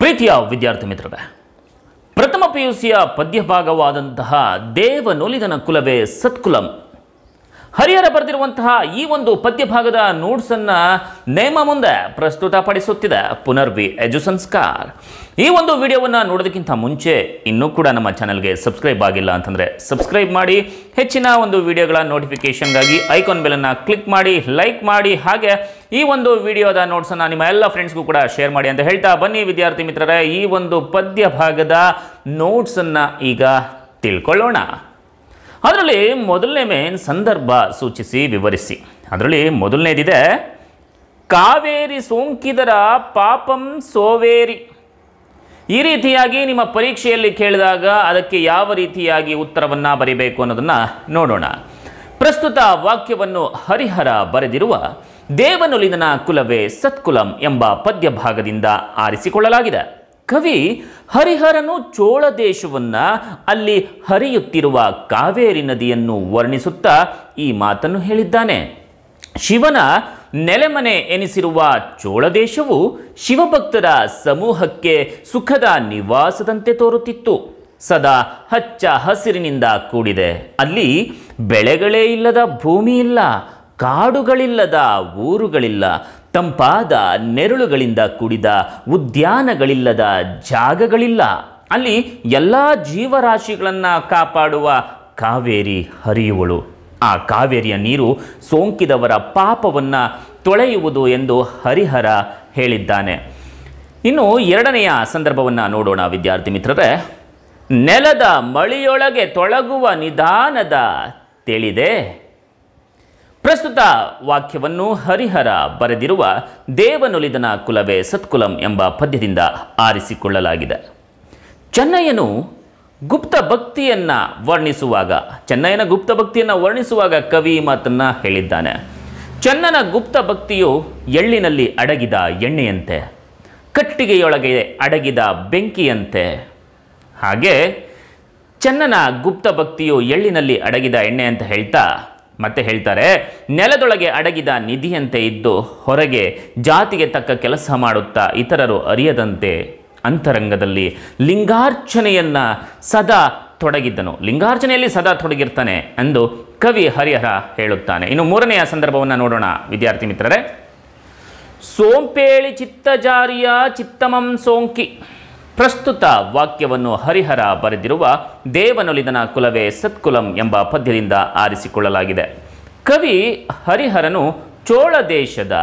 ಪ್ರೀತಿಯ ವಿದ್ಯಾರ್ಥಿ ಮಿತ್ರರೇ ಪ್ರಥಮ ಪಿ ಯು ಸಿಯ ಪದ್ಯಭಾಗವಾದಂತಹ ದೇವನೊಲಿದನ ಕುಲವೇ ಸತ್ಕುಲಂ ಹರಿಹರ ಬರೆದಿರುವಂತಹ ಈ ಒಂದು ಪದ್ಯ ಭಾಗದ ನೋಟ್ಸನ್ನು ನೇಮ ಮುಂದೆ ಪ್ರಸ್ತುತಪಡಿಸುತ್ತಿದೆ ಪುನರ್ವಿ ಎಜು ಸಂಸ್ಕಾರ್ ಈ ಒಂದು ವಿಡಿಯೋವನ್ನು ನೋಡೋದಕ್ಕಿಂತ ಮುಂಚೆ ಇನ್ನೂ ಕೂಡ ನಮ್ಮ ಚಾನಲ್ಗೆ ಸಬ್ಸ್ಕ್ರೈಬ್ ಆಗಿಲ್ಲ ಅಂತಂದರೆ ಸಬ್ಸ್ಕ್ರೈಬ್ ಮಾಡಿ ಹೆಚ್ಚಿನ ಒಂದು ವಿಡಿಯೋಗಳ ನೋಟಿಫಿಕೇಷನ್ಗಾಗಿ ಐಕಾನ್ ಬೆಲನ್ನು ಕ್ಲಿಕ್ ಮಾಡಿ ಲೈಕ್ ಮಾಡಿ ಹಾಗೆ ಈ ಒಂದು ವಿಡಿಯೋದ ನೋಟ್ಸನ್ನು ನಿಮ್ಮ ಎಲ್ಲ ಫ್ರೆಂಡ್ಸ್ಗೂ ಕೂಡ ಶೇರ್ ಮಾಡಿ ಅಂತ ಹೇಳ್ತಾ ಬನ್ನಿ ವಿದ್ಯಾರ್ಥಿ ಮಿತ್ರರೇ ಈ ಒಂದು ಪದ್ಯ ಭಾಗದ ನೋಟ್ಸನ್ನು ಈಗ ತಿಳ್ಕೊಳ್ಳೋಣ ಅದರಲ್ಲಿ ಮೊದಲನೇ ಮೇನ್ ಸಂದರ್ಭ ಸೂಚಿಸಿ ವಿವರಿಸಿ ಅದರಲ್ಲಿ ಮೊದಲನೇದಿದೆ ಕಾವೇರಿ ಸೋಂಕಿದರ ಪಾಪಂ ಸೋವೇರಿ ಈ ರೀತಿಯಾಗಿ ನಿಮ್ಮ ಪರೀಕ್ಷೆಯಲ್ಲಿ ಕೇಳಿದಾಗ ಅದಕ್ಕೆ ಯಾವ ರೀತಿಯಾಗಿ ಉತ್ತರವನ್ನು ಬರೀಬೇಕು ಅನ್ನೋದನ್ನು ನೋಡೋಣ ಪ್ರಸ್ತುತ ವಾಕ್ಯವನ್ನು ಹರಿಹರ ಬರೆದಿರುವ ದೇವನುಲಿದನ ಕುಲವೇ ಸತ್ಕುಲಂ ಎಂಬ ಪದ್ಯ ಭಾಗದಿಂದ ಆರಿಸಿಕೊಳ್ಳಲಾಗಿದೆ ಕವಿ ಹರಿಹರನು ಚೋಳ ದೇಶವನ್ನು ಅಲ್ಲಿ ಹರಿಯುತ್ತಿರುವ ಕಾವೇರಿ ನದಿಯನ್ನು ವರ್ಣಿಸುತ್ತಾ ಈ ಮಾತನ್ನು ಹೇಳಿದ್ದಾನೆ ಶಿವನ ನೆಲೆಮನೆ ಎನಿಸಿರುವ ಚೋಳ ದೇಶವು ಶಿವಭಕ್ತರ ಸಮೂಹಕ್ಕೆ ಸುಖದ ನಿವಾಸದಂತೆ ತೋರುತ್ತಿತ್ತು ಸದಾ ಹಚ್ಚ ಹಸಿರಿನಿಂದ ಕೂಡಿದೆ ಅಲ್ಲಿ ಬೆಳೆಗಳೇ ಇಲ್ಲದ ಭೂಮಿ ಇಲ್ಲ ಕಾಡುಗಳಿಲ್ಲದ ಊರುಗಳಿಲ್ಲ ತಂಪಾದ ನೆರಳುಗಳಿಂದ ಕೂಡಿದ ಉದ್ಯಾನಗಳಿಲ್ಲದ ಜಾಗಗಳಿಲ್ಲ ಅಲ್ಲಿ ಎಲ್ಲ ಜೀವರಾಶಿಗಳನ್ನು ಕಾಪಾಡುವ ಕಾವೇರಿ ಹರಿಯುವಳು ಆ ಕಾವೇರಿಯ ನೀರು ಸೋಂಕಿದವರ ಪಾಪವನ್ನು ತೊಳೆಯುವುದು ಎಂದು ಹರಿಹರ ಹೇಳಿದ್ದಾನೆ ಇನ್ನು ಎರಡನೆಯ ಸಂದರ್ಭವನ್ನು ನೋಡೋಣ ವಿದ್ಯಾರ್ಥಿ ಮಿತ್ರರೇ ನೆಲದ ಮಳಿಯೊಳಗೆ ತೊಳಗುವ ನಿಧಾನದ ತಿಳಿದೆ ಪ್ರಸ್ತುತ ವಾಕ್ಯವನ್ನು ಹರಿಹರ ಬರೆದಿರುವ ದೇವನೊಲಿದನ ಕುಲವೇ ಸತ್ಕುಲಂ ಎಂಬ ಪದ್ಯದಿಂದ ಆರಿಸಿಕೊಳ್ಳಲಾಗಿದೆ ಚೆನ್ನಯ್ಯನು ಗುಪ್ತ ಭಕ್ತಿಯನ್ನು ವರ್ಣಿಸುವಾಗ ಚೆನ್ನಯ್ಯನ ಗುಪ್ತ ಭಕ್ತಿಯನ್ನು ವರ್ಣಿಸುವಾಗ ಕವಿ ಮಾತನ್ನು ಹೇಳಿದ್ದಾನೆ ಚನ್ನನ ಗುಪ್ತ ಭಕ್ತಿಯು ಎಳ್ಳಿನಲ್ಲಿ ಅಡಗಿದ ಎಣ್ಣೆಯಂತೆ ಕಟ್ಟಿಗೆಯೊಳಗೆ ಅಡಗಿದ ಬೆಂಕಿಯಂತೆ ಹಾಗೆ ಚೆನ್ನನ ಗುಪ್ತ ಭಕ್ತಿಯು ಎಳ್ಳಿನಲ್ಲಿ ಅಡಗಿದ ಎಣ್ಣೆ ಅಂತ ಹೇಳ್ತಾ ಮತ್ತೆ ಹೇಳ್ತಾರೆ ನೆಲದೊಳಗೆ ಅಡಗಿದ ನಿಧಿಯಂತೆ ಇದ್ದು ಹೊರಗೆ ಜಾತಿಗೆ ತಕ್ಕ ಕೆಲಸ ಮಾಡುತ್ತಾ ಇತರರು ಅರಿಯದಂತೆ ಅಂತರಂಗದಲ್ಲಿ ಲಿಂಗಾರ್ಚನೆಯನ್ನು ಸದಾ ತೊಡಗಿದ್ದನು ಲಿಂಗಾರ್ಚನೆಯಲ್ಲಿ ಸದಾ ತೊಡಗಿರ್ತಾನೆ ಎಂದು ಕವಿ ಹರಿಹರ ಹೇಳುತ್ತಾನೆ ಇನ್ನು ಮೂರನೆಯ ಸಂದರ್ಭವನ್ನು ನೋಡೋಣ ವಿದ್ಯಾರ್ಥಿ ಮಿತ್ರರೇ ಸೋಂಪೇಳಿ ಚಿತ್ತಜಾರಿಯ ಚಿತ್ತಮಂ ಸೋಂಕಿ ಪ್ರಸ್ತುತ ವಾಕ್ಯವನ್ನು ಹರಿಹರ ಬರೆದಿರುವ ದೇವನೊಲಿದನ ಕುಲವೇ ಸತ್ಕುಲಂ ಎಂಬ ಪದ್ಯದಿಂದ ಆರಿಸಿಕೊಳ್ಳಲಾಗಿದೆ ಕವಿ ಹರಿಹರನು ಚೋಳ ದೇಶದ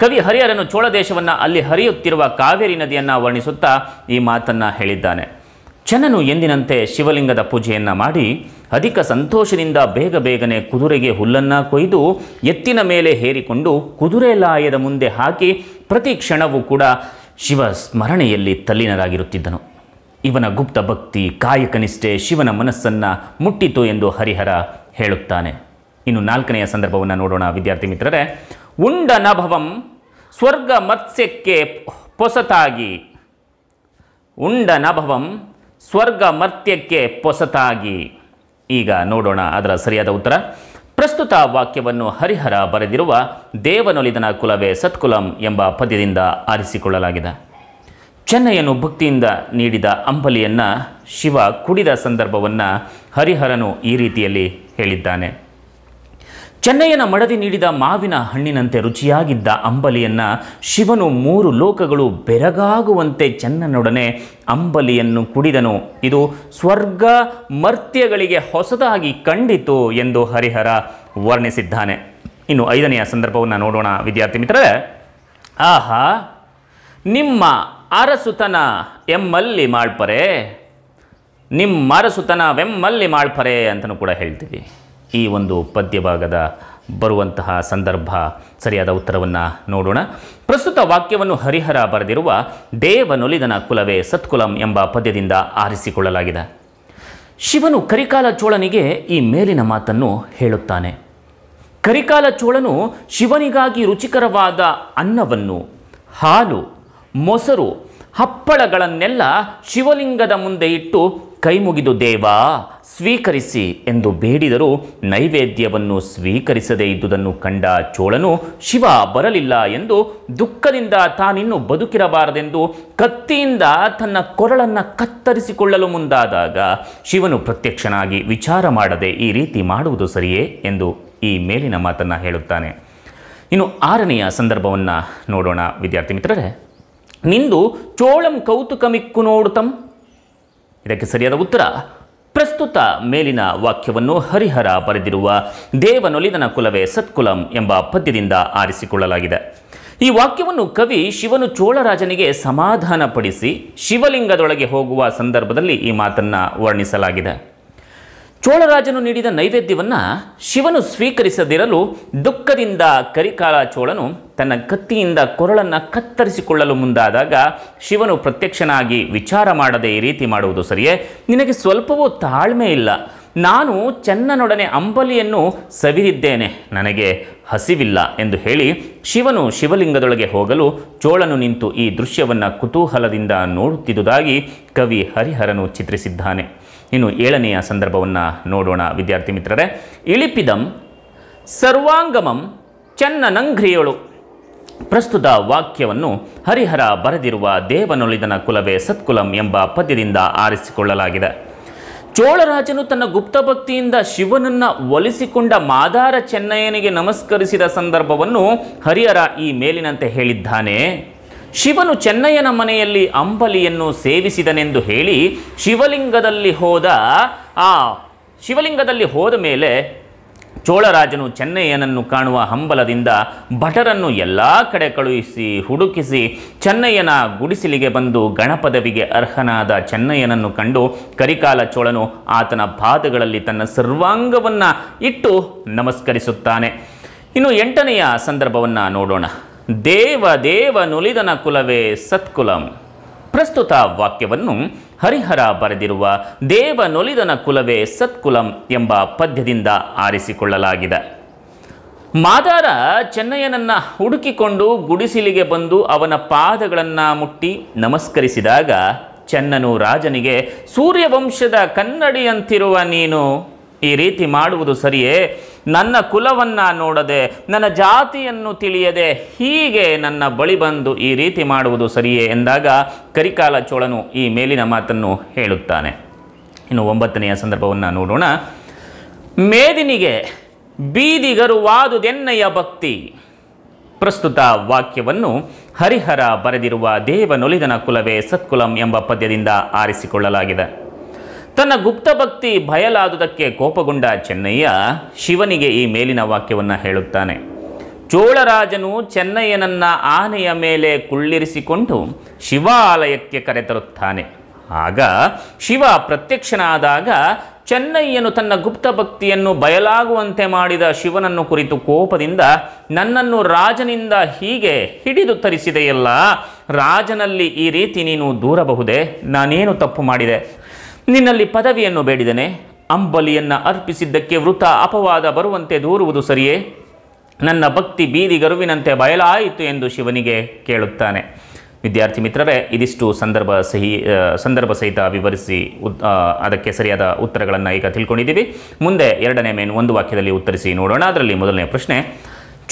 ಕವಿ ಹರಿಹರನು ಚೋಳ ದೇಶವನ್ನು ಅಲ್ಲಿ ಹರಿಯುತ್ತಿರುವ ಕಾವೇರಿ ನದಿಯನ್ನು ವರ್ಣಿಸುತ್ತಾ ಈ ಮಾತನ್ನು ಹೇಳಿದ್ದಾನೆ ಚನನು ಎಂದಿನಂತೆ ಶಿವಲಿಂಗದ ಪೂಜೆಯನ್ನು ಮಾಡಿ ಅಧಿಕ ಸಂತೋಷದಿಂದ ಬೇಗ ಬೇಗನೆ ಕುದುರೆಗೆ ಹುಲ್ಲನ್ನು ಕೊಯ್ದು ಎತ್ತಿನ ಮೇಲೆ ಹೇರಿಕೊಂಡು ಕುದುರೆ ಲಾಯದ ಮುಂದೆ ಹಾಕಿ ಪ್ರತಿ ಕ್ಷಣವೂ ಕೂಡ ಶಿವ ಸ್ಮರಣೆಯಲ್ಲಿ ತಲ್ಲಿನರಾಗಿರುತ್ತಿದ್ದನು ಇವನ ಗುಪ್ತ ಭಕ್ತಿ ಕಾಯಕನಿಷ್ಠೆ ಶಿವನ ಮನಸ್ಸನ್ನು ಮುಟ್ಟಿತು ಎಂದು ಹರಿಹರ ಹೇಳುತ್ತಾನೆ ಇನ್ನು ನಾಲ್ಕನೆಯ ಸಂದರ್ಭವನ್ನು ನೋಡೋಣ ವಿದ್ಯಾರ್ಥಿ ಮಿತ್ರರೇ ಉಂಡ ನಭವಂ ಸ್ವರ್ಗ ಮತ್ಸ್ಯಕ್ಕೆ ಪೊಸತಾಗಿ ಉಂಡ ನಭವಂ ಸ್ವರ್ಗ ಮರ್ತ್ಯಕ್ಕೆ ಪೊಸತಾಗಿ ಈಗ ನೋಡೋಣ ಅದರ ಸರಿಯಾದ ಉತ್ತರ ಪ್ರಸ್ತುತ ವಾಕ್ಯವನ್ನು ಹರಿಹರ ಬರೆದಿರುವ ದೇವನೊಲಿದನ ಕುಲವೇ ಸತ್ಕುಲಂ ಎಂಬ ಪದ್ಯದಿಂದ ಆರಿಸಿಕೊಳ್ಳಲಾಗಿದೆ ಚೆನ್ನಯ್ಯನು ಭಕ್ತಿಯಿಂದ ನೀಡಿದ ಅಂಬಲಿಯನ್ನು ಶಿವ ಕುಡಿದ ಸಂದರ್ಭವನ್ನು ಹರಿಹರನು ಈ ರೀತಿಯಲ್ಲಿ ಹೇಳಿದ್ದಾನೆ ಚೆನ್ನಯ್ಯನ ಮಡದಿ ನೀಡಿದ ಮಾವಿನ ಹಣ್ಣಿನಂತೆ ರುಚಿಯಾಗಿದ್ದ ಅಂಬಲಿಯನ್ನು ಶಿವನು ಮೂರು ಲೋಕಗಳು ಬೆರಗಾಗುವಂತೆ ಚೆನ್ನನೊಡನೆ ಅಂಬಲಿಯನ್ನು ಕುಡಿದನು ಇದು ಸ್ವರ್ಗ ಮರ್ತ್ಯಗಳಿಗೆ ಹೊಸದಾಗಿ ಕಂಡಿತು ಎಂದು ಹರಿಹರ ವರ್ಣಿಸಿದ್ದಾನೆ ಇನ್ನು ಐದನೆಯ ಸಂದರ್ಭವನ್ನು ನೋಡೋಣ ವಿದ್ಯಾರ್ಥಿ ಮಿತ್ರರೇ ಆಹಾ ನಿಮ್ಮ ಅರಸುತನ ಎಮ್ಮಲ್ಲಿ ಮಾಡ್ಪರೆ ನಿಮ್ಮ ಅರಸುತನ ವೆಮ್ಮಲ್ಲಿ ಮಾಡ್ಪರೆ ಅಂತಲೂ ಕೂಡ ಹೇಳ್ತೀವಿ ಈ ಒಂದು ಪದ್ಯಭಾಗದ ಬರುವಂತಹ ಸಂದರ್ಭ ಸರಿಯಾದ ಉತ್ತರವನ್ನು ನೋಡೋಣ ಪ್ರಸ್ತುತ ವಾಕ್ಯವನ್ನು ಹರಿಹರ ಬರೆದಿರುವ ದೇವನೊಲಿದನ ಕುಲವೇ ಸತ್ಕುಲಂ ಎಂಬ ಪದ್ಯದಿಂದ ಆರಿಸಿಕೊಳ್ಳಲಾಗಿದೆ ಶಿವನು ಕರಿಕಾಲ ಚೋಳನಿಗೆ ಈ ಮೇಲಿನ ಮಾತನ್ನು ಹೇಳುತ್ತಾನೆ ಕರಿಕಾಲ ಚೋಳನು ಶಿವನಿಗಾಗಿ ರುಚಿಕರವಾದ ಅನ್ನವನ್ನು ಹಾಲು ಮೊಸರು ಹಪ್ಪಳಗಳನ್ನೆಲ್ಲ ಶಿವಲಿಂಗದ ಮುಂದೆ ಇಟ್ಟು ಕೈ ಮುಗಿದು ದೇವಾ ಸ್ವೀಕರಿಸಿ ಎಂದು ಬೇಡಿದರು ನೈವೇದ್ಯವನ್ನು ಸ್ವೀಕರಿಸದೇ ಇದ್ದುದನ್ನು ಕಂಡ ಚೋಳನು ಶಿವ ಬರಲಿಲ್ಲ ಎಂದು ದುಃಖದಿಂದ ತಾನಿನ್ನು ಬದುಕಿರಬಾರದೆಂದು ಕತ್ತಿಯಿಂದ ತನ್ನ ಕೊರಳನ್ನು ಕತ್ತರಿಸಿಕೊಳ್ಳಲು ಮುಂದಾದಾಗ ಶಿವನು ಪ್ರತ್ಯಕ್ಷನಾಗಿ ವಿಚಾರ ಮಾಡದೆ ಈ ರೀತಿ ಮಾಡುವುದು ಸರಿಯೇ ಎಂದು ಈ ಮೇಲಿನ ಮಾತನ್ನು ಹೇಳುತ್ತಾನೆ ಇನ್ನು ಆರನೆಯ ಸಂದರ್ಭವನ್ನು ನೋಡೋಣ ವಿದ್ಯಾರ್ಥಿ ಮಿತ್ರರೇ ನಿಂದು ಚೋಳಂ ಕೌತುಕಮಿಕ್ಕು ನೋಡುತ್ತಂ ಇದಕ್ಕೆ ಸರಿಯಾದ ಉತ್ತರ ಪ್ರಸ್ತುತ ಮೇಲಿನ ವಾಕ್ಯವನ್ನು ಹರಿಹರ ಬರೆದಿರುವ ದೇವನೊಲಿದನ ಕುಲವೇ ಸತ್ಕುಲಂ ಎಂಬ ಪದ್ಯದಿಂದ ಆರಿಸಿಕೊಳ್ಳಲಾಗಿದೆ ಈ ವಾಕ್ಯವನ್ನು ಕವಿ ಶಿವನು ಚೋಳರಾಜನಿಗೆ ಸಮಾಧಾನಪಡಿಸಿ ಶಿವಲಿಂಗದೊಳಗೆ ಹೋಗುವ ಸಂದರ್ಭದಲ್ಲಿ ಈ ಮಾತನ್ನು ವರ್ಣಿಸಲಾಗಿದೆ ಚೋಳರಾಜನು ನೀಡಿದ ನೈವೇದ್ಯವನ್ನು ಶಿವನು ಸ್ವೀಕರಿಸದಿರಲು ದುಃಖದಿಂದ ಕರಿಕಾಲ ಚೋಳನು ತನ್ನ ಕತ್ತಿಯಿಂದ ಕೊರಳನ್ನು ಕತ್ತರಿಸಿಕೊಳ್ಳಲು ಮುಂದಾದಾಗ ಶಿವನು ಪ್ರತ್ಯಕ್ಷನಾಗಿ ವಿಚಾರ ಮಾಡದೆ ಈ ರೀತಿ ಮಾಡುವುದು ಸರಿಯೇ ನಿನಗೆ ಸ್ವಲ್ಪವೂ ತಾಳ್ಮೆ ಇಲ್ಲ ನಾನು ಚೆನ್ನನೊಡನೆ ಅಂಬಲಿಯನ್ನು ಸವಿದಿದ್ದೇನೆ ನನಗೆ ಹಸಿವಿಲ್ಲ ಎಂದು ಹೇಳಿ ಶಿವನು ಶಿವಲಿಂಗದೊಳಗೆ ಹೋಗಲು ಚೋಳನು ನಿಂತು ಈ ದೃಶ್ಯವನ್ನು ಕುತೂಹಲದಿಂದ ನೋಡುತ್ತಿದ್ದುದಾಗಿ ಕವಿ ಹರಿಹರನು ಚಿತ್ರಿಸಿದ್ದಾನೆ ಇನ್ನು ಏಳನೆಯ ಸಂದರ್ಭವನ್ನು ನೋಡೋಣ ವಿದ್ಯಾರ್ಥಿ ಮಿತ್ರರೇ ಇಳಿಪಿದಂ ಸರ್ವಾಂಗಮಂ ಚನ್ನನಂಘ್ರಿಯಳು ಪ್ರಸ್ತುತ ವಾಕ್ಯವನ್ನು ಹರಿಹರ ಬರೆದಿರುವ ದೇವನೊಲಿದನ ಕುಲವೇ ಸತ್ಕುಲಂ ಎಂಬ ಪದ್ಯದಿಂದ ಆರಿಸಿಕೊಳ್ಳಲಾಗಿದೆ ಚೋಳರಾಜನು ತನ್ನ ಗುಪ್ತಭಕ್ತಿಯಿಂದ ಶಿವನನ್ನು ಒಲಿಸಿಕೊಂಡ ಮಾದಾರ ಚೆನ್ನಯ್ಯನಿಗೆ ನಮಸ್ಕರಿಸಿದ ಸಂದರ್ಭವನ್ನು ಹರಿಹರ ಈ ಮೇಲಿನಂತೆ ಹೇಳಿದ್ದಾನೆ ಶಿವನು ಚೆನ್ನಯ್ಯನ ಮನೆಯಲ್ಲಿ ಅಂಬಲಿಯನ್ನು ಸೇವಿಸಿದನೆಂದು ಹೇಳಿ ಶಿವಲಿಂಗದಲ್ಲಿ ಹೋದ ಆ ಶಿವಲಿಂಗದಲ್ಲಿ ಹೋದ ಮೇಲೆ ಚೋಳರಾಜನು ಚೆನ್ನಯ್ಯನನ್ನು ಕಾಣುವ ಹಂಬಲದಿಂದ ಭಟರನ್ನು ಎಲ್ಲ ಕಡೆ ಕಳುಹಿಸಿ ಹುಡುಕಿಸಿ ಚೆನ್ನಯ್ಯನ ಗುಡಿಸಿಲಿಗೆ ಬಂದು ಗಣಪದವಿಗೆ ಅರ್ಹನಾದ ಚೆನ್ನಯ್ಯನನ್ನು ಕಂಡು ಕರಿಕಾಲ ಚೋಳನು ಆತನ ಪಾದಗಳಲ್ಲಿ ತನ್ನ ಸರ್ವಾಂಗವನ್ನು ಇಟ್ಟು ನಮಸ್ಕರಿಸುತ್ತಾನೆ ಇನ್ನು ಎಂಟನೆಯ ಸಂದರ್ಭವನ್ನು ನೋಡೋಣ ದೇವ ದೇವ ನುಲಿದನ ಕುಲವೇ ಸತ್ಕುಲಂ ಪ್ರಸ್ತುತ ವಾಕ್ಯವನ್ನು ಹರಿಹರ ಬರೆದಿರುವ ದೇವ ನುಲಿದನ ಕುಲವೇ ಸತ್ಕುಲಂ ಎಂಬ ಪದ್ಯದಿಂದ ಆರಿಸಿಕೊಳ್ಳಲಾಗಿದೆ ಮಾದಾರ ಚೆನ್ನಯ್ಯನನ್ನು ಹುಡುಕಿಕೊಂಡು ಗುಡಿಸಿಲಿಗೆ ಬಂದು ಅವನ ಪಾದಗಳನ್ನು ಮುಟ್ಟಿ ನಮಸ್ಕರಿಸಿದಾಗ ಚೆನ್ನನು ರಾಜನಿಗೆ ಸೂರ್ಯವಂಶದ ಕನ್ನಡಿಯಂತಿರುವ ನೀನು ಈ ರೀತಿ ಮಾಡುವುದು ಸರಿಯೇ ನನ್ನ ಕುಲವನ್ನು ನೋಡದೆ ನನ್ನ ಜಾತಿಯನ್ನು ತಿಳಿಯದೆ ಹೀಗೆ ನನ್ನ ಬಳಿ ಬಂದು ಈ ರೀತಿ ಮಾಡುವುದು ಸರಿಯೇ ಎಂದಾಗ ಕರಿಕಾಲ ಚೋಳನು ಈ ಮೇಲಿನ ಮಾತನ್ನು ಹೇಳುತ್ತಾನೆ ಇನ್ನು ಒಂಬತ್ತನೆಯ ಸಂದರ್ಭವನ್ನು ನೋಡೋಣ ಮೇದಿನಿಗೆ ವಾದುದೆನ್ನಯ ಭಕ್ತಿ ಪ್ರಸ್ತುತ ವಾಕ್ಯವನ್ನು ಹರಿಹರ ಬರೆದಿರುವ ದೇವನೊಲಿದನ ಕುಲವೇ ಸತ್ಕುಲಂ ಎಂಬ ಪದ್ಯದಿಂದ ಆರಿಸಿಕೊಳ್ಳಲಾಗಿದೆ ತನ್ನ ಗುಪ್ತ ಭಕ್ತಿ ಬಯಲಾದುದಕ್ಕೆ ಕೋಪಗೊಂಡ ಚೆನ್ನಯ್ಯ ಶಿವನಿಗೆ ಈ ಮೇಲಿನ ವಾಕ್ಯವನ್ನು ಹೇಳುತ್ತಾನೆ ಚೋಳರಾಜನು ಚೆನ್ನಯ್ಯನನ್ನ ಆನೆಯ ಮೇಲೆ ಕುಳ್ಳಿರಿಸಿಕೊಂಡು ಶಿವಾಲಯಕ್ಕೆ ಕರೆತರುತ್ತಾನೆ ಆಗ ಶಿವ ಪ್ರತ್ಯಕ್ಷನಾದಾಗ ಚೆನ್ನಯ್ಯನು ತನ್ನ ಗುಪ್ತ ಭಕ್ತಿಯನ್ನು ಬಯಲಾಗುವಂತೆ ಮಾಡಿದ ಶಿವನನ್ನು ಕುರಿತು ಕೋಪದಿಂದ ನನ್ನನ್ನು ರಾಜನಿಂದ ಹೀಗೆ ಹಿಡಿದು ತರಿಸಿದೆಯಲ್ಲ ರಾಜನಲ್ಲಿ ಈ ರೀತಿ ನೀನು ದೂರಬಹುದೇ ನಾನೇನು ತಪ್ಪು ಮಾಡಿದೆ ನಿನ್ನಲ್ಲಿ ಪದವಿಯನ್ನು ಬೇಡಿದನೆ ಅಂಬಲಿಯನ್ನು ಅರ್ಪಿಸಿದ್ದಕ್ಕೆ ವೃತ ಅಪವಾದ ಬರುವಂತೆ ದೂರುವುದು ಸರಿಯೇ ನನ್ನ ಭಕ್ತಿ ಬೀದಿ ಗರುವಿನಂತೆ ಬಯಲಾಯಿತು ಎಂದು ಶಿವನಿಗೆ ಕೇಳುತ್ತಾನೆ ವಿದ್ಯಾರ್ಥಿ ಮಿತ್ರರೇ ಇದಿಷ್ಟು ಸಂದರ್ಭ ಸಹಿ ಸಂದರ್ಭ ಸಹಿತ ವಿವರಿಸಿ ಅದಕ್ಕೆ ಸರಿಯಾದ ಉತ್ತರಗಳನ್ನು ಈಗ ತಿಳ್ಕೊಂಡಿದ್ದೀವಿ ಮುಂದೆ ಎರಡನೇ ಮೇನ್ ಒಂದು ವಾಕ್ಯದಲ್ಲಿ ಉತ್ತರಿಸಿ ನೋಡೋಣ ಅದರಲ್ಲಿ ಮೊದಲನೇ ಪ್ರಶ್ನೆ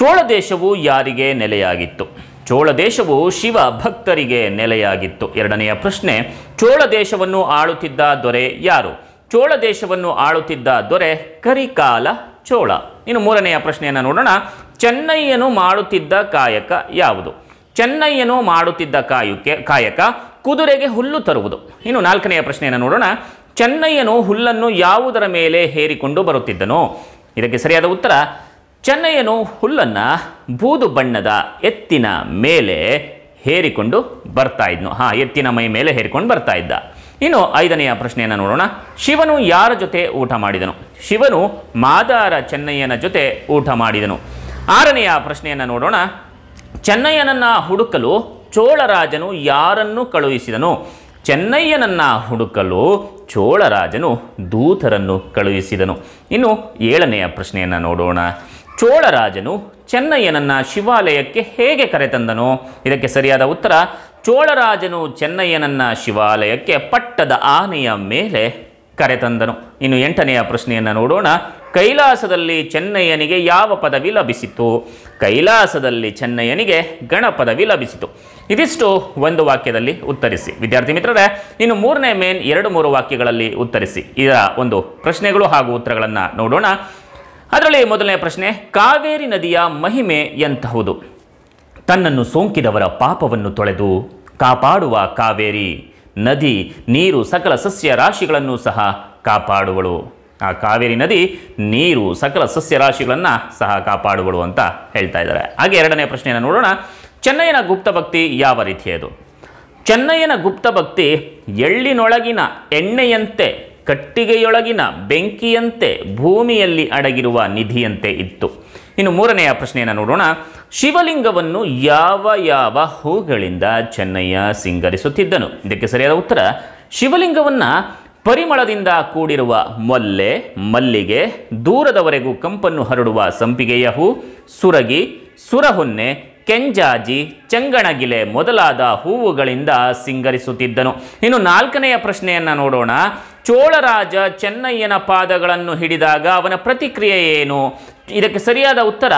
ಚೋಳ ದೇಶವು ಯಾರಿಗೆ ನೆಲೆಯಾಗಿತ್ತು ಚೋಳ ದೇಶವು ಶಿವ ಭಕ್ತರಿಗೆ ನೆಲೆಯಾಗಿತ್ತು ಎರಡನೆಯ ಪ್ರಶ್ನೆ ಚೋಳ ದೇಶವನ್ನು ಆಳುತ್ತಿದ್ದ ದೊರೆ ಯಾರು ಚೋಳ ದೇಶವನ್ನು ಆಳುತ್ತಿದ್ದ ದೊರೆ ಕರಿಕಾಲ ಚೋಳ ಇನ್ನು ಮೂರನೆಯ ಪ್ರಶ್ನೆಯನ್ನು ನೋಡೋಣ ಚೆನ್ನಯ್ಯನು ಮಾಡುತ್ತಿದ್ದ ಕಾಯಕ ಯಾವುದು ಚೆನ್ನಯ್ಯನು ಮಾಡುತ್ತಿದ್ದ ಕಾಯುಕೆ ಕಾಯಕ ಕುದುರೆಗೆ ಹುಲ್ಲು ತರುವುದು ಇನ್ನು ನಾಲ್ಕನೆಯ ಪ್ರಶ್ನೆಯನ್ನು ನೋಡೋಣ ಚೆನ್ನೈಯನು ಹುಲ್ಲನ್ನು ಯಾವುದರ ಮೇಲೆ ಹೇರಿಕೊಂಡು ಬರುತ್ತಿದ್ದನು ಇದಕ್ಕೆ ಸರಿಯಾದ ಉತ್ತರ ಚೆನ್ನಯ್ಯನು ಹುಲ್ಲನ್ನು ಬೂದು ಬಣ್ಣದ ಎತ್ತಿನ ಮೇಲೆ ಹೇರಿಕೊಂಡು ಬರ್ತಾ ಇದ್ನು ಹಾ ಎತ್ತಿನ ಮೈ ಮೇಲೆ ಹೇರಿಕೊಂಡು ಬರ್ತಾ ಇದ್ದ ಇನ್ನು ಐದನೆಯ ಪ್ರಶ್ನೆಯನ್ನು ನೋಡೋಣ ಶಿವನು ಯಾರ ಜೊತೆ ಊಟ ಮಾಡಿದನು ಶಿವನು ಮಾದಾರ ಚೆನ್ನಯ್ಯನ ಜೊತೆ ಊಟ ಮಾಡಿದನು ಆರನೆಯ ಪ್ರಶ್ನೆಯನ್ನು ನೋಡೋಣ ಚೆನ್ನಯ್ಯನನ್ನು ಹುಡುಕಲು ಚೋಳರಾಜನು ಯಾರನ್ನು ಕಳುಹಿಸಿದನು ಚೆನ್ನಯ್ಯನನ್ನು ಹುಡುಕಲು ಚೋಳರಾಜನು ದೂತರನ್ನು ಕಳುಹಿಸಿದನು ಇನ್ನು ಏಳನೆಯ ಪ್ರಶ್ನೆಯನ್ನು ನೋಡೋಣ ಚೋಳರಾಜನು ಚೆನ್ನಯ್ಯನನ್ನು ಶಿವಾಲಯಕ್ಕೆ ಹೇಗೆ ಕರೆತಂದನು ಇದಕ್ಕೆ ಸರಿಯಾದ ಉತ್ತರ ಚೋಳರಾಜನು ಚೆನ್ನಯ್ಯನನ್ನ ಶಿವಾಲಯಕ್ಕೆ ಪಟ್ಟದ ಆನೆಯ ಮೇಲೆ ಕರೆತಂದನು ಇನ್ನು ಎಂಟನೆಯ ಪ್ರಶ್ನೆಯನ್ನು ನೋಡೋಣ ಕೈಲಾಸದಲ್ಲಿ ಚೆನ್ನಯ್ಯನಿಗೆ ಯಾವ ಪದವಿ ಲಭಿಸಿತು ಕೈಲಾಸದಲ್ಲಿ ಚೆನ್ನಯ್ಯನಿಗೆ ಗಣಪದವಿ ಲಭಿಸಿತು ಇದಿಷ್ಟು ಒಂದು ವಾಕ್ಯದಲ್ಲಿ ಉತ್ತರಿಸಿ ವಿದ್ಯಾರ್ಥಿ ಮಿತ್ರರೇ ಇನ್ನು ಮೂರನೇ ಮೇನ್ ಎರಡು ಮೂರು ವಾಕ್ಯಗಳಲ್ಲಿ ಉತ್ತರಿಸಿ ಇದರ ಒಂದು ಪ್ರಶ್ನೆಗಳು ಹಾಗೂ ಉತ್ತರಗಳನ್ನು ನೋಡೋಣ ಅದರಲ್ಲಿ ಮೊದಲನೇ ಪ್ರಶ್ನೆ ಕಾವೇರಿ ನದಿಯ ಮಹಿಮೆ ಎಂತಹುದು ತನ್ನನ್ನು ಸೋಂಕಿದವರ ಪಾಪವನ್ನು ತೊಳೆದು ಕಾಪಾಡುವ ಕಾವೇರಿ ನದಿ ನೀರು ಸಕಲ ಸಸ್ಯ ರಾಶಿಗಳನ್ನು ಸಹ ಕಾಪಾಡುವಳು ಆ ಕಾವೇರಿ ನದಿ ನೀರು ಸಕಲ ಸಸ್ಯ ರಾಶಿಗಳನ್ನು ಸಹ ಕಾಪಾಡುವಳು ಅಂತ ಹೇಳ್ತಾ ಇದ್ದಾರೆ ಹಾಗೆ ಎರಡನೇ ಪ್ರಶ್ನೆಯನ್ನು ನೋಡೋಣ ಚೆನ್ನೈನ ಭಕ್ತಿ ಯಾವ ರೀತಿಯದು ಚೆನ್ನೈನ ಭಕ್ತಿ ಎಳ್ಳಿನೊಳಗಿನ ಎಣ್ಣೆಯಂತೆ ಕಟ್ಟಿಗೆಯೊಳಗಿನ ಬೆಂಕಿಯಂತೆ ಭೂಮಿಯಲ್ಲಿ ಅಡಗಿರುವ ನಿಧಿಯಂತೆ ಇತ್ತು ಇನ್ನು ಮೂರನೆಯ ಪ್ರಶ್ನೆಯನ್ನು ನೋಡೋಣ ಶಿವಲಿಂಗವನ್ನು ಯಾವ ಯಾವ ಹೂಗಳಿಂದ ಚೆನ್ನಯ್ಯ ಸಿಂಗರಿಸುತ್ತಿದ್ದನು ಇದಕ್ಕೆ ಸರಿಯಾದ ಉತ್ತರ ಶಿವಲಿಂಗವನ್ನು ಪರಿಮಳದಿಂದ ಕೂಡಿರುವ ಮೊಲ್ಲೆ ಮಲ್ಲಿಗೆ ದೂರದವರೆಗೂ ಕಂಪನ್ನು ಹರಡುವ ಸಂಪಿಗೆಯ ಹೂ ಸುರಗಿ ಸುರಹೊನ್ನೆ ಕೆಂಜಾಜಿ ಚಂಗಣಗಿಲೆ ಮೊದಲಾದ ಹೂವುಗಳಿಂದ ಸಿಂಗರಿಸುತ್ತಿದ್ದನು ಇನ್ನು ನಾಲ್ಕನೆಯ ಪ್ರಶ್ನೆಯನ್ನು ನೋಡೋಣ ಚೋಳರಾಜ ಚೆನ್ನಯ್ಯನ ಪಾದಗಳನ್ನು ಹಿಡಿದಾಗ ಅವನ ಪ್ರತಿಕ್ರಿಯೆ ಏನು ಇದಕ್ಕೆ ಸರಿಯಾದ ಉತ್ತರ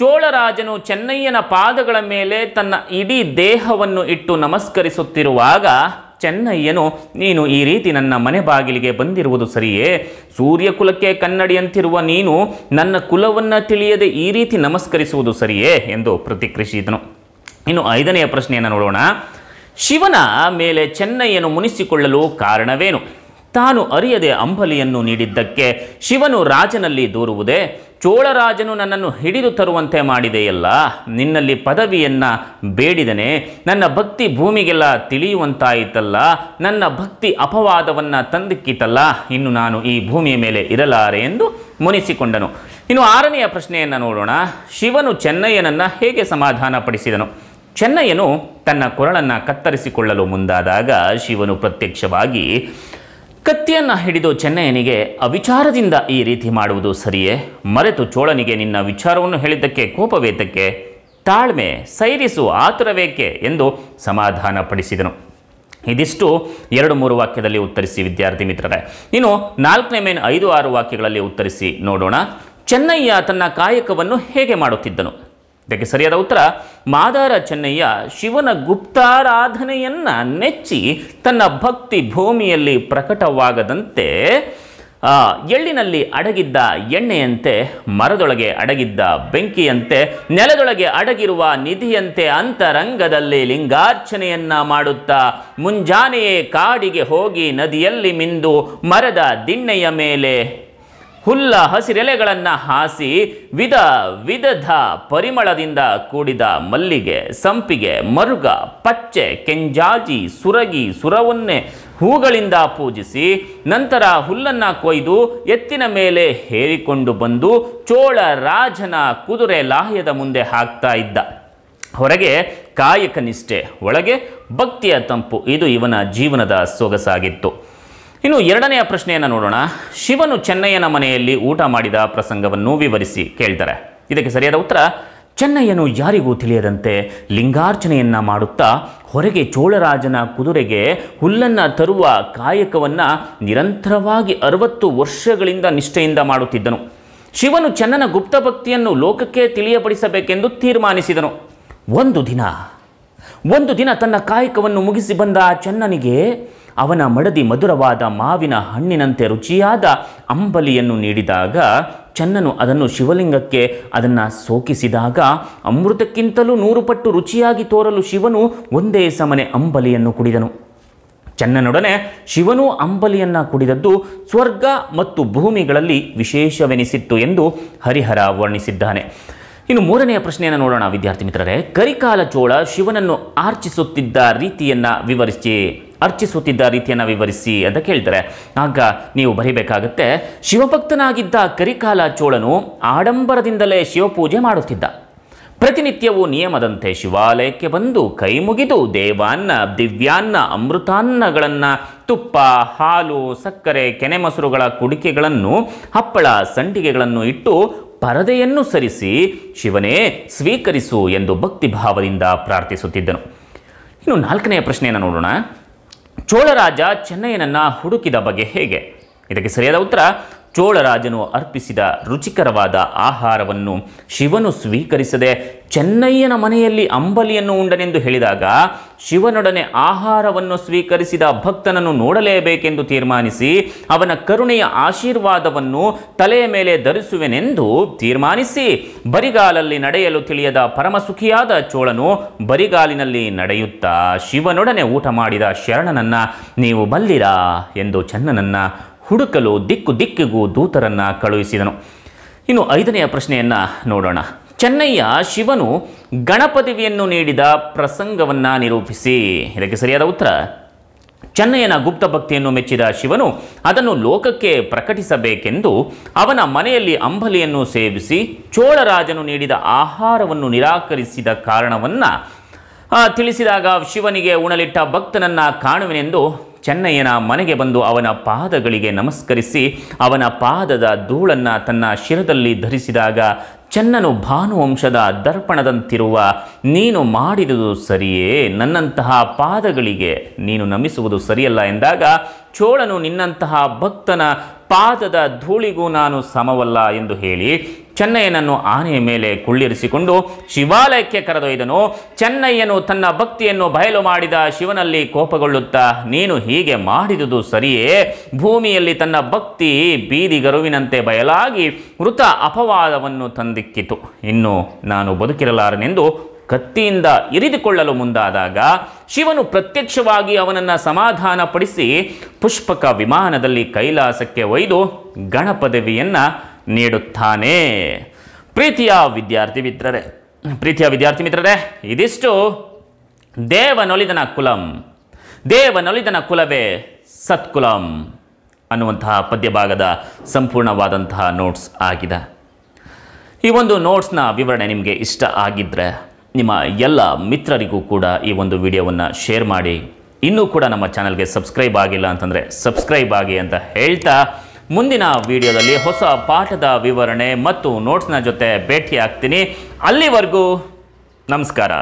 ಚೋಳರಾಜನು ಚೆನ್ನಯ್ಯನ ಪಾದಗಳ ಮೇಲೆ ತನ್ನ ಇಡೀ ದೇಹವನ್ನು ಇಟ್ಟು ನಮಸ್ಕರಿಸುತ್ತಿರುವಾಗ ಚೆನ್ನಯ್ಯನು ನೀನು ಈ ರೀತಿ ನನ್ನ ಮನೆ ಬಾಗಿಲಿಗೆ ಬಂದಿರುವುದು ಸರಿಯೇ ಸೂರ್ಯಕುಲಕ್ಕೆ ಕನ್ನಡಿಯಂತಿರುವ ನೀನು ನನ್ನ ಕುಲವನ್ನು ತಿಳಿಯದೆ ಈ ರೀತಿ ನಮಸ್ಕರಿಸುವುದು ಸರಿಯೇ ಎಂದು ಪ್ರತಿಕ್ರಿಯಿಸಿದನು ಇನ್ನು ಐದನೆಯ ಪ್ರಶ್ನೆಯನ್ನು ನೋಡೋಣ ಶಿವನ ಮೇಲೆ ಚೆನ್ನಯ್ಯನು ಮುನಿಸಿಕೊಳ್ಳಲು ಕಾರಣವೇನು ತಾನು ಅರಿಯದೆ ಅಂಬಲಿಯನ್ನು ನೀಡಿದ್ದಕ್ಕೆ ಶಿವನು ರಾಜನಲ್ಲಿ ದೂರುವುದೇ ಚೋಳರಾಜನು ನನ್ನನ್ನು ಹಿಡಿದು ತರುವಂತೆ ಮಾಡಿದೆಯಲ್ಲ ನಿನ್ನಲ್ಲಿ ಪದವಿಯನ್ನು ಬೇಡಿದನೆ ನನ್ನ ಭಕ್ತಿ ಭೂಮಿಗೆಲ್ಲ ತಿಳಿಯುವಂತಾಯಿತಲ್ಲ ನನ್ನ ಭಕ್ತಿ ಅಪವಾದವನ್ನು ತಂದಿಕ್ಕಿತಲ್ಲ ಇನ್ನು ನಾನು ಈ ಭೂಮಿಯ ಮೇಲೆ ಇರಲಾರೆ ಎಂದು ಮುನಿಸಿಕೊಂಡನು ಇನ್ನು ಆರನೆಯ ಪ್ರಶ್ನೆಯನ್ನು ನೋಡೋಣ ಶಿವನು ಚೆನ್ನಯ್ಯನನ್ನು ಹೇಗೆ ಸಮಾಧಾನಪಡಿಸಿದನು ಚೆನ್ನಯ್ಯನು ತನ್ನ ಕೊರಳನ್ನು ಕತ್ತರಿಸಿಕೊಳ್ಳಲು ಮುಂದಾದಾಗ ಶಿವನು ಪ್ರತ್ಯಕ್ಷವಾಗಿ ಕತ್ತಿಯನ್ನು ಹಿಡಿದು ಚೆನ್ನಯ್ಯನಿಗೆ ಅವಿಚಾರದಿಂದ ಈ ರೀತಿ ಮಾಡುವುದು ಸರಿಯೇ ಮರೆತು ಚೋಳನಿಗೆ ನಿನ್ನ ವಿಚಾರವನ್ನು ಹೇಳಿದ್ದಕ್ಕೆ ಕೋಪವೇತಕ್ಕೆ ತಾಳ್ಮೆ ಸೈರಿಸು ಆತುರವೇಕೆ ಎಂದು ಸಮಾಧಾನಪಡಿಸಿದನು ಇದಿಷ್ಟು ಎರಡು ಮೂರು ವಾಕ್ಯದಲ್ಲಿ ಉತ್ತರಿಸಿ ವಿದ್ಯಾರ್ಥಿ ಮಿತ್ರರೇ ಇನ್ನು ನಾಲ್ಕನೇ ಮೇನ್ ಐದು ಆರು ವಾಕ್ಯಗಳಲ್ಲಿ ಉತ್ತರಿಸಿ ನೋಡೋಣ ಚೆನ್ನಯ್ಯ ತನ್ನ ಕಾಯಕವನ್ನು ಹೇಗೆ ಮಾಡುತ್ತಿದ್ದನು ಇದಕ್ಕೆ ಸರಿಯಾದ ಉತ್ತರ ಮಾದಾರ ಚೆನ್ನಯ್ಯ ಶಿವನ ಗುಪ್ತಾರಾಧನೆಯನ್ನ ನೆಚ್ಚಿ ತನ್ನ ಭಕ್ತಿ ಭೂಮಿಯಲ್ಲಿ ಪ್ರಕಟವಾಗದಂತೆ ಎಳ್ಳಿನಲ್ಲಿ ಅಡಗಿದ್ದ ಎಣ್ಣೆಯಂತೆ ಮರದೊಳಗೆ ಅಡಗಿದ್ದ ಬೆಂಕಿಯಂತೆ ನೆಲದೊಳಗೆ ಅಡಗಿರುವ ನಿಧಿಯಂತೆ ಅಂತರಂಗದಲ್ಲಿ ಲಿಂಗಾರ್ಚನೆಯನ್ನ ಮಾಡುತ್ತಾ ಮುಂಜಾನೆಯೇ ಕಾಡಿಗೆ ಹೋಗಿ ನದಿಯಲ್ಲಿ ಮಿಂದು ಮರದ ದಿಣ್ಣೆಯ ಮೇಲೆ ಹುಲ್ಲ ಹಸಿರೆಲೆಗಳನ್ನು ಹಾಸಿ ವಿಧ ವಿಧದ ಪರಿಮಳದಿಂದ ಕೂಡಿದ ಮಲ್ಲಿಗೆ ಸಂಪಿಗೆ ಮರುಗ ಪಚ್ಚೆ ಕೆಂಜಾಜಿ ಸುರಗಿ ಸುರವನ್ನೇ ಹೂಗಳಿಂದ ಪೂಜಿಸಿ ನಂತರ ಹುಲ್ಲನ್ನು ಕೊಯ್ದು ಎತ್ತಿನ ಮೇಲೆ ಹೇರಿಕೊಂಡು ಬಂದು ಚೋಳ ರಾಜನ ಕುದುರೆ ಲಾಹ್ಯದ ಮುಂದೆ ಹಾಕ್ತಾ ಇದ್ದ ಹೊರಗೆ ಕಾಯಕ ನಿಷ್ಠೆ ಒಳಗೆ ಭಕ್ತಿಯ ತಂಪು ಇದು ಇವನ ಜೀವನದ ಸೊಗಸಾಗಿತ್ತು ಇನ್ನು ಎರಡನೆಯ ಪ್ರಶ್ನೆಯನ್ನು ನೋಡೋಣ ಶಿವನು ಚೆನ್ನಯ್ಯನ ಮನೆಯಲ್ಲಿ ಊಟ ಮಾಡಿದ ಪ್ರಸಂಗವನ್ನು ವಿವರಿಸಿ ಕೇಳ್ತಾರೆ ಇದಕ್ಕೆ ಸರಿಯಾದ ಉತ್ತರ ಚೆನ್ನಯ್ಯನು ಯಾರಿಗೂ ತಿಳಿಯದಂತೆ ಲಿಂಗಾರ್ಚನೆಯನ್ನು ಮಾಡುತ್ತಾ ಹೊರಗೆ ಚೋಳರಾಜನ ಕುದುರೆಗೆ ಹುಲ್ಲನ್ನು ತರುವ ಕಾಯಕವನ್ನು ನಿರಂತರವಾಗಿ ಅರವತ್ತು ವರ್ಷಗಳಿಂದ ನಿಷ್ಠೆಯಿಂದ ಮಾಡುತ್ತಿದ್ದನು ಶಿವನು ಚೆನ್ನನ ಗುಪ್ತ ಭಕ್ತಿಯನ್ನು ಲೋಕಕ್ಕೆ ತಿಳಿಯಪಡಿಸಬೇಕೆಂದು ತೀರ್ಮಾನಿಸಿದನು ಒಂದು ದಿನ ಒಂದು ದಿನ ತನ್ನ ಕಾಯಕವನ್ನು ಮುಗಿಸಿ ಬಂದ ಚೆನ್ನನಿಗೆ ಅವನ ಮಡದಿ ಮಧುರವಾದ ಮಾವಿನ ಹಣ್ಣಿನಂತೆ ರುಚಿಯಾದ ಅಂಬಲಿಯನ್ನು ನೀಡಿದಾಗ ಚನ್ನನು ಅದನ್ನು ಶಿವಲಿಂಗಕ್ಕೆ ಅದನ್ನು ಸೋಕಿಸಿದಾಗ ಅಮೃತಕ್ಕಿಂತಲೂ ನೂರು ಪಟ್ಟು ರುಚಿಯಾಗಿ ತೋರಲು ಶಿವನು ಒಂದೇ ಸಮನೆ ಅಂಬಲಿಯನ್ನು ಕುಡಿದನು ಚನ್ನನೊಡನೆ ಶಿವನು ಅಂಬಲಿಯನ್ನು ಕುಡಿದದ್ದು ಸ್ವರ್ಗ ಮತ್ತು ಭೂಮಿಗಳಲ್ಲಿ ವಿಶೇಷವೆನಿಸಿತ್ತು ಎಂದು ಹರಿಹರ ವರ್ಣಿಸಿದ್ದಾನೆ ಇನ್ನು ಮೂರನೆಯ ಪ್ರಶ್ನೆಯನ್ನು ನೋಡೋಣ ವಿದ್ಯಾರ್ಥಿ ಮಿತ್ರರೇ ಕರಿಕಾಲ ಚೋಳ ಶಿವನನ್ನು ಆರ್ಚಿಸುತ್ತಿದ್ದ ರೀತಿಯನ್ನು ವಿವರಿಸಿ ಅರ್ಚಿಸುತ್ತಿದ್ದ ರೀತಿಯನ್ನು ವಿವರಿಸಿ ಅಂತ ಕೇಳ್ತಾರೆ ಆಗ ನೀವು ಬರೀಬೇಕಾಗತ್ತೆ ಶಿವಭಕ್ತನಾಗಿದ್ದ ಕರಿಕಾಲ ಚೋಳನು ಆಡಂಬರದಿಂದಲೇ ಶಿವಪೂಜೆ ಮಾಡುತ್ತಿದ್ದ ಪ್ರತಿನಿತ್ಯವೂ ನಿಯಮದಂತೆ ಶಿವಾಲಯಕ್ಕೆ ಬಂದು ಕೈ ಮುಗಿದು ದೇವಾನ್ನ ದಿವ್ಯಾನ್ನ ಅಮೃತಾನ್ನಗಳನ್ನು ತುಪ್ಪ ಹಾಲು ಸಕ್ಕರೆ ಕೆನೆ ಮೊಸರುಗಳ ಕುಡಿಕೆಗಳನ್ನು ಹಪ್ಪಳ ಸಂಡಿಗೆಗಳನ್ನು ಇಟ್ಟು ಪರದೆಯನ್ನು ಸರಿಸಿ ಶಿವನೇ ಸ್ವೀಕರಿಸು ಎಂದು ಭಕ್ತಿಭಾವದಿಂದ ಪ್ರಾರ್ಥಿಸುತ್ತಿದ್ದನು ಇನ್ನು ನಾಲ್ಕನೆಯ ಪ್ರಶ್ನೆಯನ್ನು ನೋಡೋಣ ಚೋಳರಾಜ ಚೆನ್ನಯ್ಯನನ್ನು ಹುಡುಕಿದ ಬಗ್ಗೆ ಹೇಗೆ ಇದಕ್ಕೆ ಸರಿಯಾದ ಉತ್ತರ ಚೋಳರಾಜನು ಅರ್ಪಿಸಿದ ರುಚಿಕರವಾದ ಆಹಾರವನ್ನು ಶಿವನು ಸ್ವೀಕರಿಸದೆ ಚೆನ್ನಯ್ಯನ ಮನೆಯಲ್ಲಿ ಅಂಬಲಿಯನ್ನು ಉಂಡನೆಂದು ಹೇಳಿದಾಗ ಶಿವನೊಡನೆ ಆಹಾರವನ್ನು ಸ್ವೀಕರಿಸಿದ ಭಕ್ತನನ್ನು ನೋಡಲೇಬೇಕೆಂದು ತೀರ್ಮಾನಿಸಿ ಅವನ ಕರುಣೆಯ ಆಶೀರ್ವಾದವನ್ನು ತಲೆಯ ಮೇಲೆ ಧರಿಸುವೆನೆಂದು ತೀರ್ಮಾನಿಸಿ ಬರಿಗಾಲಲ್ಲಿ ನಡೆಯಲು ತಿಳಿಯದ ಪರಮಸುಖಿಯಾದ ಚೋಳನು ಬರಿಗಾಲಿನಲ್ಲಿ ನಡೆಯುತ್ತಾ ಶಿವನೊಡನೆ ಊಟ ಮಾಡಿದ ಶರಣನನ್ನ ನೀವು ಬಲ್ಲಿರಾ ಎಂದು ಚನ್ನನನ್ನು ಹುಡುಕಲು ದಿಕ್ಕು ದಿಕ್ಕಿಗೂ ದೂತರನ್ನ ಕಳುಹಿಸಿದನು ಇನ್ನು ಐದನೆಯ ಪ್ರಶ್ನೆಯನ್ನ ನೋಡೋಣ ಚೆನ್ನಯ್ಯ ಶಿವನು ಗಣಪದವಿಯನ್ನು ನೀಡಿದ ಪ್ರಸಂಗವನ್ನ ನಿರೂಪಿಸಿ ಇದಕ್ಕೆ ಸರಿಯಾದ ಉತ್ತರ ಚೆನ್ನಯ್ಯನ ಗುಪ್ತ ಭಕ್ತಿಯನ್ನು ಮೆಚ್ಚಿದ ಶಿವನು ಅದನ್ನು ಲೋಕಕ್ಕೆ ಪ್ರಕಟಿಸಬೇಕೆಂದು ಅವನ ಮನೆಯಲ್ಲಿ ಅಂಬಲಿಯನ್ನು ಸೇವಿಸಿ ಚೋಳರಾಜನು ನೀಡಿದ ಆಹಾರವನ್ನು ನಿರಾಕರಿಸಿದ ಕಾರಣವನ್ನು ತಿಳಿಸಿದಾಗ ಶಿವನಿಗೆ ಉಣಲಿಟ್ಟ ಭಕ್ತನನ್ನು ಕಾಣುವೆನೆಂದು ಚೆನ್ನಯ್ಯನ ಮನೆಗೆ ಬಂದು ಅವನ ಪಾದಗಳಿಗೆ ನಮಸ್ಕರಿಸಿ ಅವನ ಪಾದದ ಧೂಳನ್ನು ತನ್ನ ಶಿರದಲ್ಲಿ ಧರಿಸಿದಾಗ ಚೆನ್ನನು ಭಾನುವಂಶದ ದರ್ಪಣದಂತಿರುವ ನೀನು ಮಾಡಿದುದು ಸರಿಯೇ ನನ್ನಂತಹ ಪಾದಗಳಿಗೆ ನೀನು ನಮಿಸುವುದು ಸರಿಯಲ್ಲ ಎಂದಾಗ ಚೋಳನು ನಿನ್ನಂತಹ ಭಕ್ತನ ಪಾದದ ಧೂಳಿಗೂ ನಾನು ಸಮವಲ್ಲ ಎಂದು ಹೇಳಿ ಚೆನ್ನಯ್ಯನನ್ನು ಆನೆಯ ಮೇಲೆ ಕುಳ್ಳಿರಿಸಿಕೊಂಡು ಶಿವಾಲಯಕ್ಕೆ ಕರೆದೊಯ್ದನು ಚೆನ್ನಯ್ಯನು ತನ್ನ ಭಕ್ತಿಯನ್ನು ಬಯಲು ಮಾಡಿದ ಶಿವನಲ್ಲಿ ಕೋಪಗೊಳ್ಳುತ್ತಾ ನೀನು ಹೀಗೆ ಮಾಡಿದುದು ಸರಿಯೇ ಭೂಮಿಯಲ್ಲಿ ತನ್ನ ಭಕ್ತಿ ಬೀದಿಗರುವಿನಂತೆ ಬಯಲಾಗಿ ಮೃತ ಅಪವಾದವನ್ನು ತಂದಿಕ್ಕಿತು ಇನ್ನು ನಾನು ಬದುಕಿರಲಾರನೆಂದು ಕತ್ತಿಯಿಂದ ಇರಿದುಕೊಳ್ಳಲು ಮುಂದಾದಾಗ ಶಿವನು ಪ್ರತ್ಯಕ್ಷವಾಗಿ ಅವನನ್ನು ಸಮಾಧಾನಪಡಿಸಿ ಪುಷ್ಪಕ ವಿಮಾನದಲ್ಲಿ ಕೈಲಾಸಕ್ಕೆ ಒಯ್ದು ಗಣಪದವಿಯನ್ನು ನೀಡುತ್ತಾನೆ ಪ್ರೀತಿಯ ವಿದ್ಯಾರ್ಥಿ ಮಿತ್ರರೇ ಪ್ರೀತಿಯ ವಿದ್ಯಾರ್ಥಿ ಮಿತ್ರರೇ ಇದಿಷ್ಟು ದೇವನೊಲಿದನ ಕುಲಂ ದೇವನೊಲಿದನ ಕುಲವೇ ಸತ್ಕುಲಂ ಅನ್ನುವಂತಹ ಪದ್ಯಭಾಗದ ಸಂಪೂರ್ಣವಾದಂತಹ ನೋಟ್ಸ್ ಆಗಿದೆ ಈ ಒಂದು ನೋಟ್ಸ್ನ ವಿವರಣೆ ನಿಮಗೆ ಇಷ್ಟ ಆಗಿದ್ರೆ ನಿಮ್ಮ ಎಲ್ಲ ಮಿತ್ರರಿಗೂ ಕೂಡ ಈ ಒಂದು ವಿಡಿಯೋವನ್ನು ಶೇರ್ ಮಾಡಿ ಇನ್ನೂ ಕೂಡ ನಮ್ಮ ಚಾನಲ್ಗೆ ಸಬ್ಸ್ಕ್ರೈಬ್ ಆಗಿಲ್ಲ ಅಂತಂದರೆ ಸಬ್ಸ್ಕ್ರೈಬ್ ಆಗಿ ಅಂತ ಹೇಳ್ತಾ ಮುಂದಿನ ವಿಡಿಯೋದಲ್ಲಿ ಹೊಸ ಪಾಠದ ವಿವರಣೆ ಮತ್ತು ನೋಟ್ಸ್ನ ಜೊತೆ ಭೇಟಿ ಆಗ್ತೀನಿ ಅಲ್ಲಿವರೆಗೂ ನಮಸ್ಕಾರ